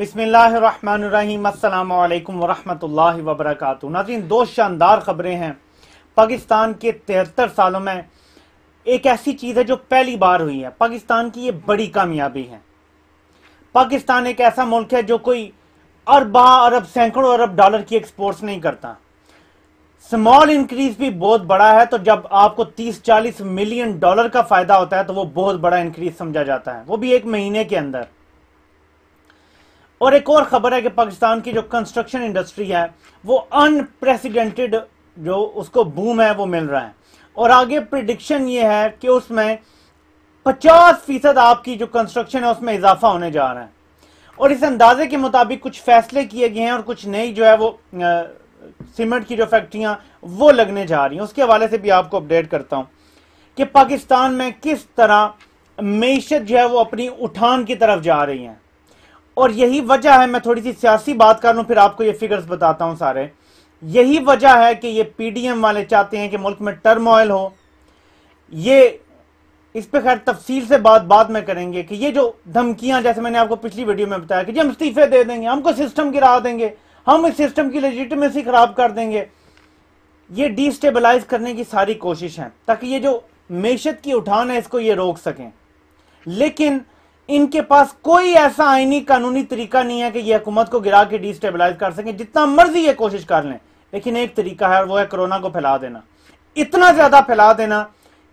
बिसमीम अल्लाम वरहमल नाजीन दो शानदार ख़बरें हैं पाकिस्तान के तिहत्तर सालों में एक ऐसी चीज़ है जो पहली बार हुई है पाकिस्तान की ये बड़ी कामयाबी है पाकिस्तान एक ऐसा मुल्क है जो कोई अरबा अरब सैकड़ों अरब डॉलर की एक्सपोर्ट्स नहीं करता स्मॉल इंक्रीज भी बहुत बड़ा है तो जब आपको 30-40 मिलियन डॉलर का फ़ायदा होता है तो वो बहुत बड़ा इंक्रीज समझा जाता है वो भी एक महीने के अंदर और एक और खबर है कि पाकिस्तान की जो कंस्ट्रक्शन इंडस्ट्री है वो अनप्रेसिडेंटेड जो उसको बूम है वो मिल रहा है और आगे प्रिडिक्शन ये है कि उसमें 50 फीसद आपकी जो कंस्ट्रक्शन है उसमें इजाफा होने जा रहा है और इस अंदाजे के मुताबिक कुछ फैसले किए गए हैं और कुछ नई जो है वो सीमेंट की जो फैक्ट्रियां वो लगने जा रही हैं उसके हवाले से भी आपको अपडेट करता हूं कि पाकिस्तान में किस तरह मीशत जो है वो अपनी उठान की तरफ जा रही है और यही वजह है मैं थोड़ी सी सियासी बात कर हूं फिर आपको ये फिगर्स बताता हूं सारे यही वजह है कि ये पीडीएम वाले चाहते हैं कि मुल्क में टर्मोइल हो ये इस पर खैर तफसील से बात बाद में करेंगे कि ये जो धमकियां जैसे मैंने आपको पिछली वीडियो में बताया कि जी हम इस्तीफे दे देंगे हमको सिस्टम गिरा देंगे हम इस सिस्टम की लेजिटमेसी खराब कर देंगे ये डिस्टेबलाइज करने की सारी कोशिश है ताकि ये जो मीशत की उठान है इसको ये रोक सकें लेकिन इनके पास कोई ऐसा आईनी कानूनी तरीका नहीं है कि ये हुकूमत को गिरा के डिस्टेबलाइज कर सकें जितना मर्जी ये कोशिश कर लें लेकिन एक तरीका है और वो है कोरोना को फैला देना इतना ज्यादा फैला देना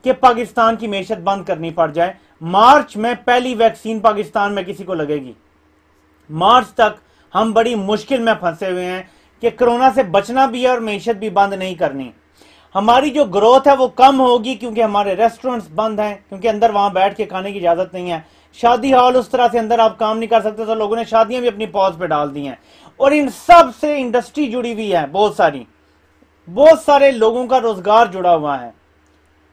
कि पाकिस्तान की मीशत बंद करनी पड़ जाए मार्च में पहली वैक्सीन पाकिस्तान में किसी को लगेगी मार्च तक हम बड़ी मुश्किल में फंसे हुए हैं कि कोरोना से बचना भी है और मीशत भी बंद नहीं करनी हमारी जो ग्रोथ है वो कम होगी क्योंकि हमारे रेस्टोरेंट्स बंद हैं क्योंकि अंदर वहां बैठ के खाने की इजाजत नहीं है शादी हॉल उस तरह से अंदर आप काम नहीं कर सकते तो लोगों ने शादियां भी अपनी पॉज पे डाल दी हैं और इन सब से इंडस्ट्री जुड़ी हुई है बहुत सारी बहुत सारे लोगों का रोजगार जुड़ा हुआ है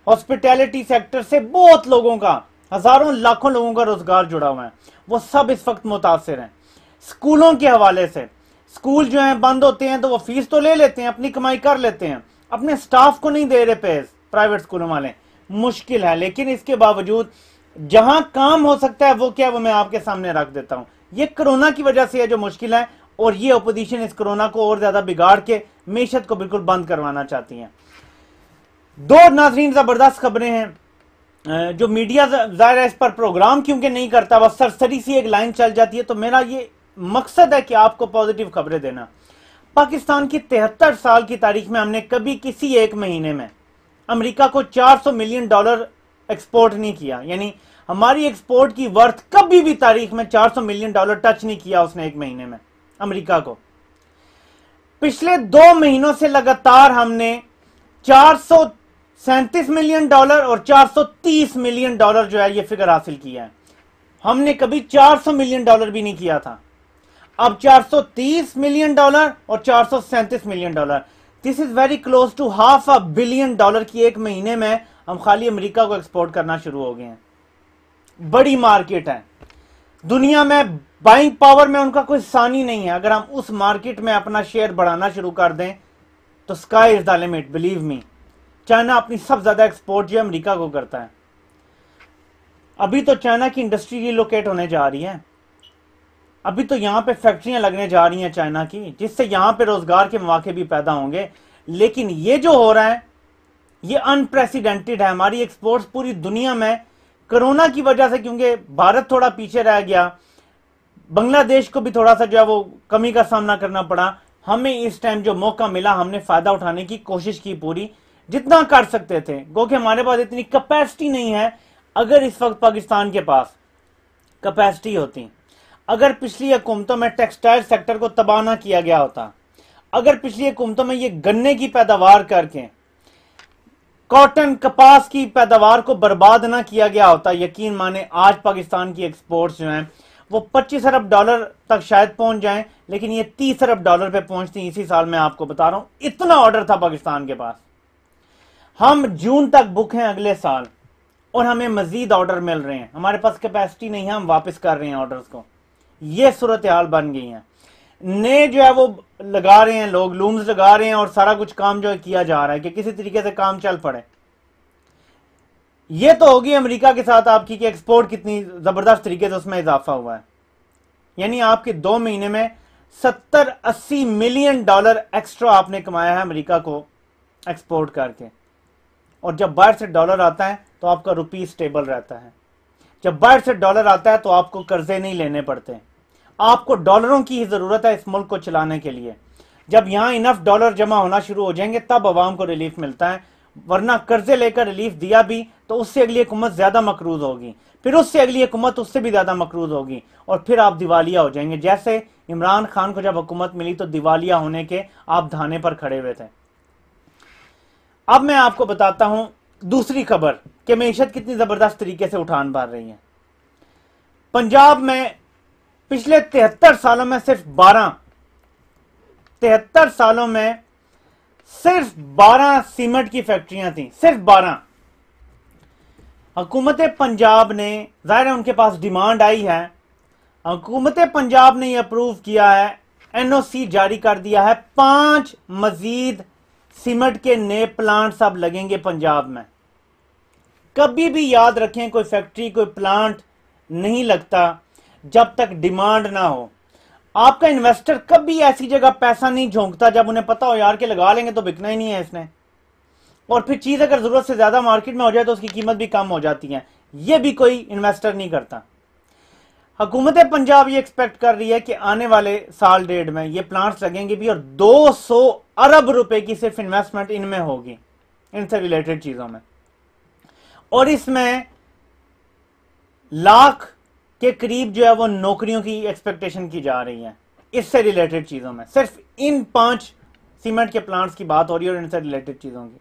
हॉस्पिटैलिटी सेक्टर से बहुत लोगों का हजारों लाखों लोगों का रोजगार जुड़ा हुआ है वो सब इस वक्त मुतासर हैं स्कूलों के हवाले से स्कूल जो हैं बंद होते हैं तो वो फीस तो ले लेते हैं अपनी कमाई कर लेते हैं अपने स्टाफ को नहीं दे रहे पे प्राइवेट स्कूलों वाले मुश्किल है लेकिन इसके बावजूद जहां काम हो सकता है वो क्या है वो मैं आपके सामने रख देता हूं ये कोरोना की वजह से है जो मुश्किल है और ये अपोजिशन इस कोरोना को और ज्यादा बिगाड़ के मीशत को बिल्कुल बंद करवाना चाहती है दो नाजरीन जबरदस्त खबरें हैं जो मीडिया जाहिर है इस पर प्रोग्राम क्योंकि नहीं करता वह सरसरी सी एक लाइन चल जाती है तो मेरा ये मकसद है कि आपको पॉजिटिव खबरें देना पाकिस्तान की तिहत्तर साल की तारीख में हमने कभी किसी एक महीने में अमेरिका को 400 मिलियन डॉलर एक्सपोर्ट नहीं किया यानी हमारी एक्सपोर्ट की वर्थ कभी भी तारीख में 400 मिलियन डॉलर टच नहीं किया उसने एक महीने में अमेरिका को पिछले दो महीनों से लगातार हमने चार मिलियन डॉलर और 430 मिलियन डॉलर जो है ये फिगर हासिल किया है हमने कभी 400 मिलियन डॉलर भी नहीं किया था अब 430 मिलियन डॉलर और चार million dollar this is very close to half a billion dollar की एक महीने में हम खाली अमेरिका को एक्सपोर्ट करना शुरू हो गए हैं बड़ी मार्केट है दुनिया में बाइंग पावर में उनका कोई सानी नहीं है अगर हम उस मार्केट में अपना शेयर बढ़ाना शुरू कर दें तो sky is the limit believe me China अपनी सबसे ज़्यादा एक्सपोर्ट जो अमेरिका को करता है अभी तो चाइना की इंडस्ट्री रिलोकेट होने जा रही है अभी तो यहां पे फैक्ट्रियां लगने जा रही हैं चाइना की जिससे यहां पे रोज़गार के मौके भी पैदा होंगे लेकिन ये जो हो रहा है ये अनप्रेसिडेंटेड है हमारी एक्सपोर्ट्स पूरी दुनिया में कोरोना की वजह से क्योंकि भारत थोड़ा पीछे रह गया बांग्लादेश को भी थोड़ा सा जो है वो कमी का सामना करना पड़ा हमें इस टाइम जो मौका मिला हमने फायदा उठाने की कोशिश की पूरी जितना कर सकते थे क्योंकि हमारे पास इतनी कैपेसिटी नहीं है अगर इस वक्त पाकिस्तान के पास कैपेसिटी होती अगर पिछली हुकूमतों में टेक्सटाइल सेक्टर को तबाह ना किया गया होता अगर पिछली हुकूमतों में ये गन्ने की पैदावार करके कॉटन कपास की पैदावार को बर्बाद ना किया गया होता यकीन माने आज पाकिस्तान की एक्सपोर्ट्स जो हैं वो 25 अरब डॉलर तक शायद पहुंच जाएं लेकिन ये 30 अरब डॉलर पे पहुंचती इसी साल मैं आपको बता रहा हूं इतना ऑर्डर था पाकिस्तान के पास हम जून तक बुक हैं अगले साल और हमें मजीद ऑर्डर मिल रहे हैं हमारे पास कैपेसिटी नहीं है हम वापस कर रहे हैं ऑर्डर्स को ये सूरत हाल बन गई है नए जो है वो लगा रहे हैं लोग लूम्स लगा रहे हैं और सारा कुछ काम जो है किया जा रहा है कि किसी तरीके से काम चल पड़े ये तो होगी अमेरिका के साथ आपकी कि एक्सपोर्ट कितनी ज़बरदस्त तरीके से उसमें इजाफा हुआ है यानी आपके दो महीने में सत्तर अस्सी मिलियन डॉलर एक्स्ट्रा आपने कमाया है अमेरिका को एक्सपोर्ट करके और जब बाहर से डॉलर आता है तो आपका रुपी स्टेबल रहता है जब बाहर से डॉलर आता है तो आपको कर्जे नहीं लेने पड़ते आपको डॉलरों की ही ज़रूरत है इस मुल्क को चलाने के लिए जब यहां इनफ डॉलर जमा होना शुरू हो जाएंगे तब आवाम को रिलीफ मिलता है वरना कर्जे लेकर रिलीफ दिया भी तो उससे अगली हुकूमत ज्यादा मकरूज होगी फिर उससे अगली हुकूमत उससे भी ज्यादा मकरूज होगी और फिर आप दिवालिया हो जाएंगे जैसे इमरान खान को जब हुकूमत मिली तो दिवालिया होने के आप धाने पर खड़े हुए थे अब मैं आपको बताता हूं दूसरी खबर कि मीशत कितनी जबरदस्त तरीके से उठान भर रही है पंजाब में पिछले तिहत्तर सालों में सिर्फ बारह तिहत्तर सालों में सिर्फ बारह सीमेंट की फैक्ट्रियां थी सिर्फ बारह हकूमत पंजाब ने ज़ाहिर है उनके पास डिमांड आई है हकूमत पंजाब ने यह अप्रूव किया है एनओसी जारी कर दिया है पांच मजीद सीमेंट के नए प्लांट्स अब लगेंगे पंजाब में कभी भी याद रखें कोई फैक्ट्री कोई प्लांट नहीं लगता जब तक डिमांड ना हो आपका इन्वेस्टर कभी ऐसी जगह पैसा नहीं झोंकता जब उन्हें पता हो यार के लगा लेंगे तो बिकना ही नहीं है इसने और फिर चीज़ अगर ज़रूरत से ज़्यादा मार्केट में हो जाए तो उसकी कीमत भी कम हो जाती है यह भी कोई इन्वेस्टर नहीं करता हुकूमत पंजाब ये एक्सपेक्ट कर रही है कि आने वाले साल डेढ़ में ये प्लांट्स लगेंगे भी और 200 अरब रुपए की सिर्फ इन्वेस्टमेंट इनमें होगी इनसे रिलेटेड चीज़ों में और इसमें लाख के करीब जो है वो नौकरियों की एक्सपेक्टेशन की जा रही है इससे रिलेटेड चीज़ों में सिर्फ इन पांच सीमेंट के प्लांट्स की बात हो रही है और इनसे रिलेटेड चीज़ों की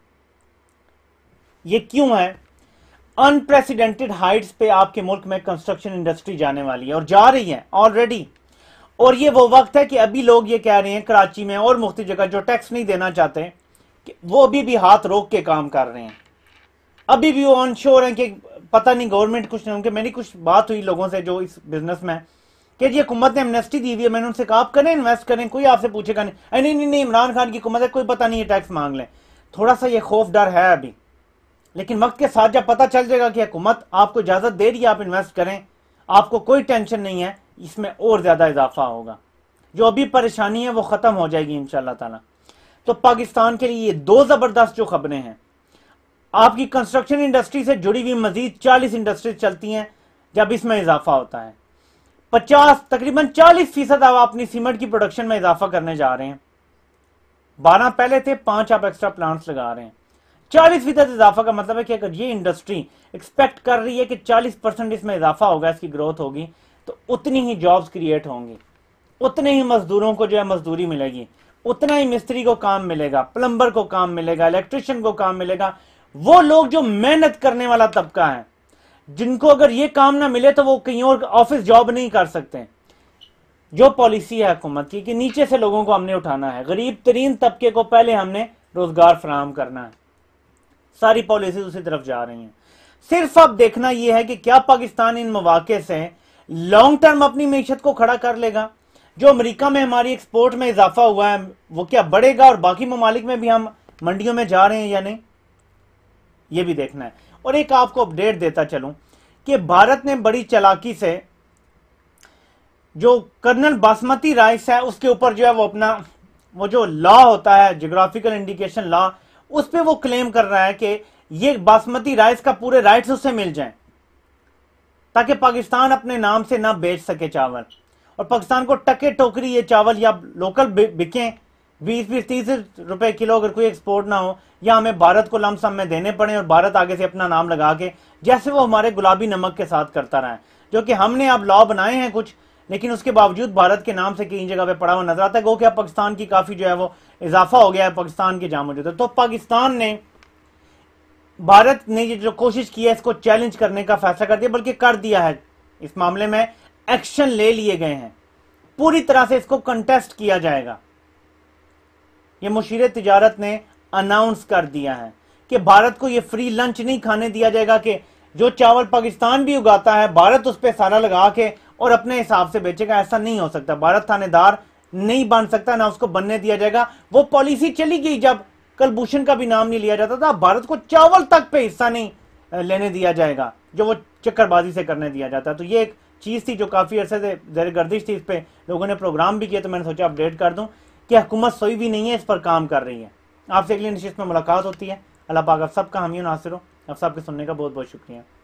ये क्यों है अनप्रेसिडेंटेड हाइट्स पे आपके मुल्क में कंस्ट्रक्शन इंडस्ट्री जाने वाली है और जा रही है ऑलरेडी और ये वो वक्त है कि अभी लोग ये कह रहे हैं कराची में और मुख्त जगह जो टैक्स नहीं देना चाहते वो अभी भी हाथ रोक के काम कर रहे हैं अभी भी वो अनश्योर है कि पता नहीं गवर्नमेंट कुछ नहीं उनके मेरी कुछ बात हुई लोगों से जो इस बिजनेस में कि जी हुकूमत ने एमनेस्टी दी हुई है मैंने उनसे कहा आप करें इन्वेस्ट करें कोई आपसे पूछेगा नहीं नहीं नहीं नहीं इमरान खान की हुकूमत है कोई पता नहीं है टैक्स मांग लें थोड़ा सा ये खौफ डर है अभी लेकिन वक्त के साथ जब पता चल जाएगा कि हुकूमत आपको इजाज़त दे रही है आप इन्वेस्ट करें आपको कोई टेंशन नहीं है इसमें और ज़्यादा इजाफा होगा जो अभी परेशानी है वो ख़त्म हो जाएगी इन ताला तो पाकिस्तान के लिए ये दो ज़बरदस्त जो खबरें हैं आपकी कंस्ट्रक्शन इंडस्ट्री से जुड़ी हुई मजीद चालीस इंडस्ट्रीज चलती हैं जब इसमें इजाफा होता है पचास तकरीबन चालीस फीसद आप अपनी सीमेंट की प्रोडक्शन में इजाफा करने जा रहे हैं बारह पहले थे पांच आप एक्स्ट्रा प्लांट्स लगा रहे हैं चालीस फीसद इजाफा का मतलब है कि अगर ये इंडस्ट्री एक्सपेक्ट कर रही है कि चालीस परसेंट इसमें इजाफा होगा इसकी ग्रोथ होगी तो उतनी ही जॉब्स क्रिएट होंगी उतने ही मजदूरों को जो है मजदूरी मिलेगी उतना ही मिस्त्री को काम मिलेगा प्लम्बर को काम मिलेगा इलेक्ट्रिशियन को काम मिलेगा वो लोग जो मेहनत करने वाला तबका है जिनको अगर ये काम ना मिले तो वो कहीं और ऑफिस जॉब नहीं कर सकते जो पॉलिसी है हुकूमत की कि नीचे से लोगों को हमने उठाना है गरीब तरीन तबके को पहले हमने रोजगार फराहम करना है सारी पॉलिसी उसी तरफ जा रही हैं सिर्फ अब देखना यह है कि क्या पाकिस्तान इन मौाक़े से लॉन्ग टर्म अपनी मीशत को खड़ा कर लेगा जो अमेरिका में हमारी एक्सपोर्ट में इजाफा हुआ है वो क्या बढ़ेगा और बाकी ममालिक में भी हम मंडियों में जा रहे हैं या नहीं ये भी देखना है और एक आपको अपडेट देता चलूं कि भारत ने बड़ी चलाकी से जो कर्नल बासमती राइस है उसके ऊपर जो है वो अपना वो जो लॉ होता है जियोग्राफिकल इंडिकेशन लॉ उस पर वो क्लेम कर रहा है कि ये बासमती राइस का पूरे राइट्स उससे मिल जाए ताकि पाकिस्तान अपने नाम से ना बेच सके चावल और पाकिस्तान को टके टोकरी ये चावल या लोकल बिकें बीस बीस तीस रुपए किलो अगर कोई एक्सपोर्ट ना हो या हमें भारत को लमसम में देने पड़े और भारत आगे से अपना नाम लगा के जैसे वो हमारे गुलाबी नमक के साथ करता रहा है जो कि हमने अब लॉ बनाए हैं कुछ लेकिन उसके बावजूद भारत के नाम से कई जगह पे पड़ा हुआ नजर आता है गो क्या पाकिस्तान की काफ़ी जो है वो इजाफा हो गया है पाकिस्तान के जाम वजूद तो पाकिस्तान ने भारत ने ये जो कोशिश की है इसको चैलेंज करने का फैसला कर दिया बल्कि कर दिया है इस मामले में एक्शन ले लिए गए हैं पूरी तरह से इसको कंटेस्ट किया जाएगा ये मुशीर तजारत ने अनाउंस कर दिया है कि भारत को ये फ्री लंच नहीं खाने दिया जाएगा कि जो चावल पाकिस्तान भी उगाता है भारत उस पर सारा लगा के और अपने हिसाब से बेचेगा ऐसा नहीं हो सकता भारत थानेदार नहीं बन सकता ना उसको बनने दिया जाएगा वो पॉलिसी चली गई जब कलभूषण का भी नाम नहीं लिया जाता था भारत को चावल तक पे हिस्सा नहीं लेने दिया जाएगा जो वो चक्करबाजी से करने दिया जाता है तो ये एक चीज़ थी जो काफ़ी अरसे से गर्दिश थी इस पर लोगों ने प्रोग्राम भी किया तो मैंने सोचा अपडेट कर दूँ कि हुकूमत सोई भी नहीं है इस पर काम कर रही है आपसे अगली नशिस्त में मुलाकात होती है अल्लाह पाक आप सबका हामी नासिर हो आप सबके सुनने का बहुत बहुत शुक्रिया